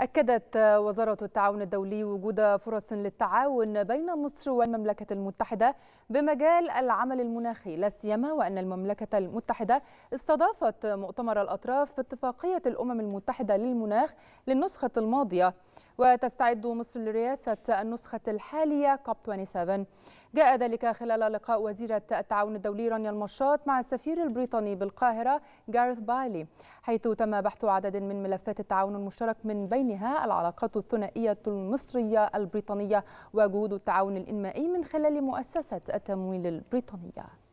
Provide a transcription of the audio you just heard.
أكدت وزارة التعاون الدولي وجود فرص للتعاون بين مصر والمملكة المتحدة بمجال العمل المناخي لا سيما وأن المملكة المتحدة استضافت مؤتمر الأطراف في اتفاقية الأمم المتحدة للمناخ للنسخة الماضية وتستعد مصر لرئاسة النسخة الحالية كوب 27 جاء ذلك خلال لقاء وزيرة التعاون الدولي رانيا المشاط مع السفير البريطاني بالقاهرة جارث بايلي حيث تم بحث عدد من ملفات التعاون المشترك من بينها العلاقات الثنائية المصرية البريطانية وجهود التعاون الإنمائي من خلال مؤسسة التمويل البريطانية